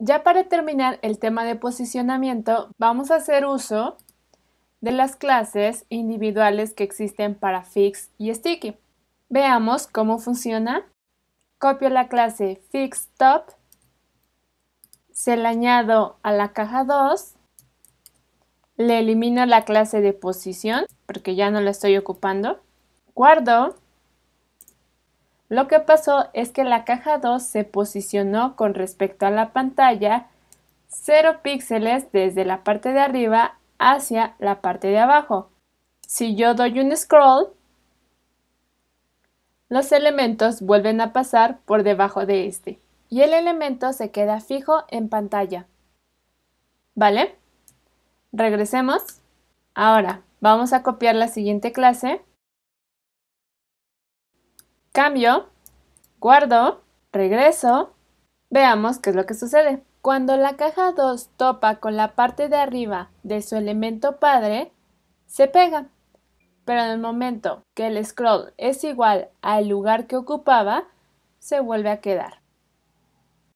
Ya para terminar el tema de posicionamiento, vamos a hacer uso de las clases individuales que existen para Fix y Sticky. Veamos cómo funciona. Copio la clase FixTop, se la añado a la caja 2, le elimino la clase de posición porque ya no la estoy ocupando, guardo lo que pasó es que la caja 2 se posicionó con respecto a la pantalla 0 píxeles desde la parte de arriba hacia la parte de abajo. Si yo doy un scroll, los elementos vuelven a pasar por debajo de este y el elemento se queda fijo en pantalla. ¿Vale? Regresemos. Ahora vamos a copiar la siguiente clase Cambio, guardo, regreso. Veamos qué es lo que sucede. Cuando la caja 2 topa con la parte de arriba de su elemento padre, se pega. Pero en el momento que el scroll es igual al lugar que ocupaba, se vuelve a quedar.